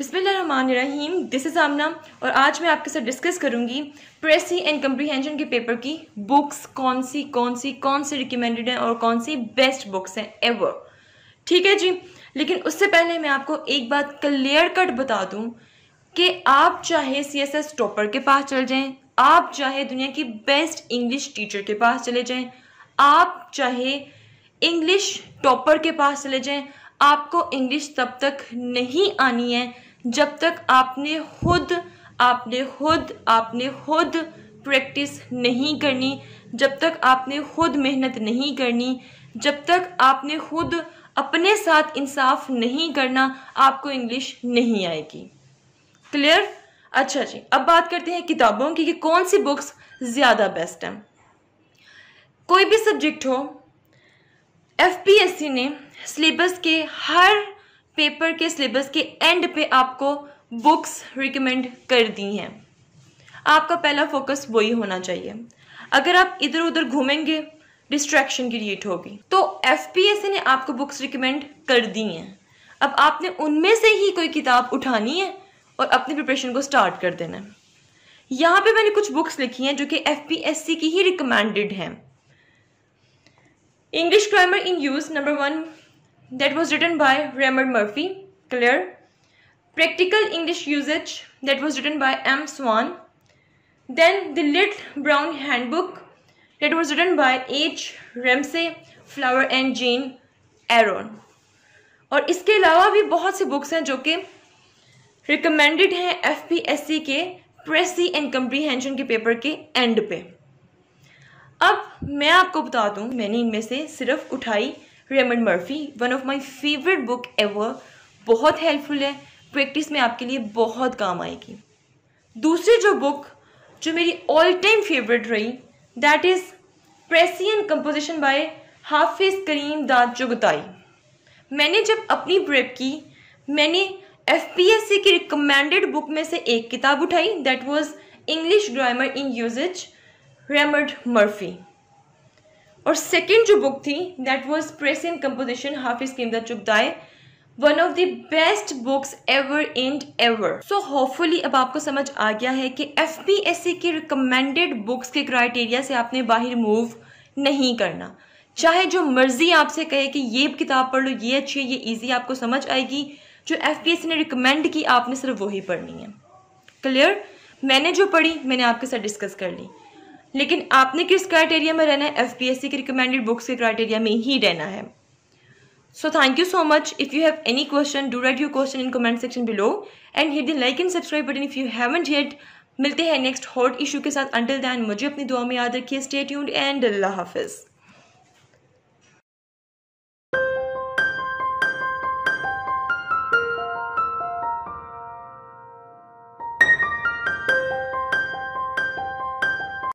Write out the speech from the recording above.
बिस्मिल्लाम this is आमना और आज मैं आपके साथ डिस्कस करूंगी प्रेसी एंड कंप्रीहेंशन के पेपर की बुक्स कौन सी कौन सी कौन सी रिकमेंडेड हैं और कौन सी बेस्ट बुक्स हैं एवर ठीक है जी लेकिन उससे पहले मैं आपको एक बात क्लियर कट बता दूं कि आप चाहे सी एस एस टॉपर के पास चले जाएं आप चाहे दुनिया की बेस्ट इंग्लिश टीचर के पास चले जाएं आप चाहे इंग्लिश टॉपर के पास चले जाएं आपको इंग्लिश तब तक नहीं आनी है जब तक आपने खुद आपने खुद आपने खुद प्रैक्टिस नहीं करनी जब तक आपने खुद मेहनत नहीं करनी जब तक आपने खुद अपने साथ इंसाफ नहीं करना आपको इंग्लिश नहीं आएगी क्लियर अच्छा जी अब बात करते हैं किताबों की कि कौन सी बुक्स ज़्यादा बेस्ट हैं कोई भी सब्जेक्ट हो सी ने सिलेबस के हर पेपर के सिलेबस के एंड पे आपको बुक्स रिकमेंड कर दी हैं आपका पहला फोकस वही होना चाहिए अगर आप इधर उधर घूमेंगे डिस्ट्रैक्शन क्रिएट होगी तो एफ ने आपको बुक्स रिकमेंड कर दी हैं अब आपने उनमें से ही कोई किताब उठानी है और अपनी प्रिपरेशन को स्टार्ट कर देना है यहाँ पे मैंने कुछ बुक्स लिखी हैं जो कि एफ की ही रिकमेंडेड हैं English grammar in use number one that was written by Remer Murphy, clear. Practical English Usage that was written by M. Swan. Then the Lit Brown Handbook that was written by H. Ramsey, Flower and Jean Aaron. और इसके अलावा भी बहुत सी books हैं जो कि recommended हैं FPSC के प्रेसी एंड कंप्रीहेंशन के पेपर के एंड पे अब मैं आपको बता दूं मैंने इनमें से सिर्फ उठाई Raymond Murphy one of my favourite book ever बहुत हेल्पफुल है प्रैक्टिस में आपके लिए बहुत काम आएगी दूसरी जो बुक जो मेरी ऑल टाइम फेवरेट रही that is precis and composition by Hafiz Karim दाद जुगताई मैंने जब अपनी प्रेप की मैंने एफ पी एस सी की रिकमेंडेड बुक में से एक किताब उठाई that was English grammar in uses Raymond Murphy और सेकेंड जो बुक थी that was prose in composition Hafiz कीमदा Chughtai one of the best books ever and ever so hopefully अब आपको समझ आ गया है कि एफ पी एस सी के रिकमेंडेड बुक्स के क्राइटेरिया से आपने बाहर मूव नहीं करना चाहे जो मर्जी आपसे कहे कि ये किताब पढ़ लो ये अच्छी है ये ईजी आपको समझ आएगी जो एफ पी एस सी ने रिकमेंड की आपने सिर्फ वही पढ़नी है क्लियर मैंने जो पढ़ी मैंने आपके साथ डिस्कस कर ली लेकिन आपने किस क्राइटेरिया में रहना है एफ पी एस सी के रिकमेंडेड बुक्स के क्राइटेरिया में ही रहना है so thank you so much if you have any question do write your question in comment section below and hit the like and subscribe button if you haven't hit मिलते हैं next hot issue के साथ until then मुझे अपनी दुआ में याद रखिए स्टेट यूड एंड अल्लाह हाफिज़